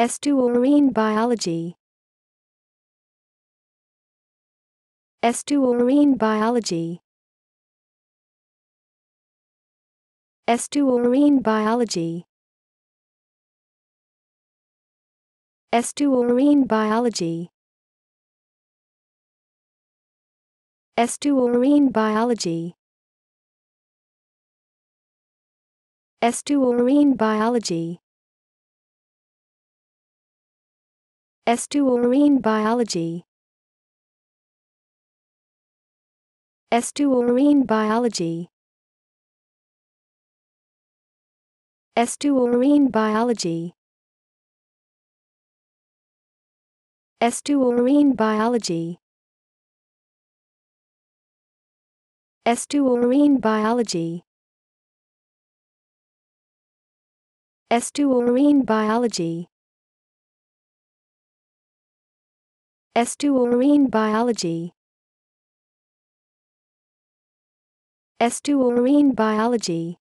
Estuarine biology Estuarine biology Estuarine biology Estuarine biology Estuarine biology Estuarine biology Estuarine biology Estuarine biology Estuarine biology Estuarine biology Estuarine biology Estuarine biology Estuarine biology Estuarine biology